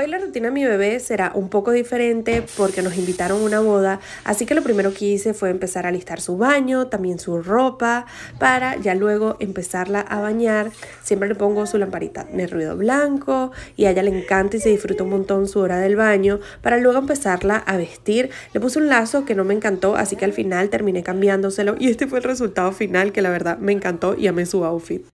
Hoy la rutina de mi bebé será un poco diferente porque nos invitaron a una boda, así que lo primero que hice fue empezar a listar su baño, también su ropa, para ya luego empezarla a bañar. Siempre le pongo su lamparita de ruido blanco y a ella le encanta y se disfruta un montón su hora del baño, para luego empezarla a vestir. Le puse un lazo que no me encantó, así que al final terminé cambiándoselo y este fue el resultado final que la verdad me encantó y amé su outfit.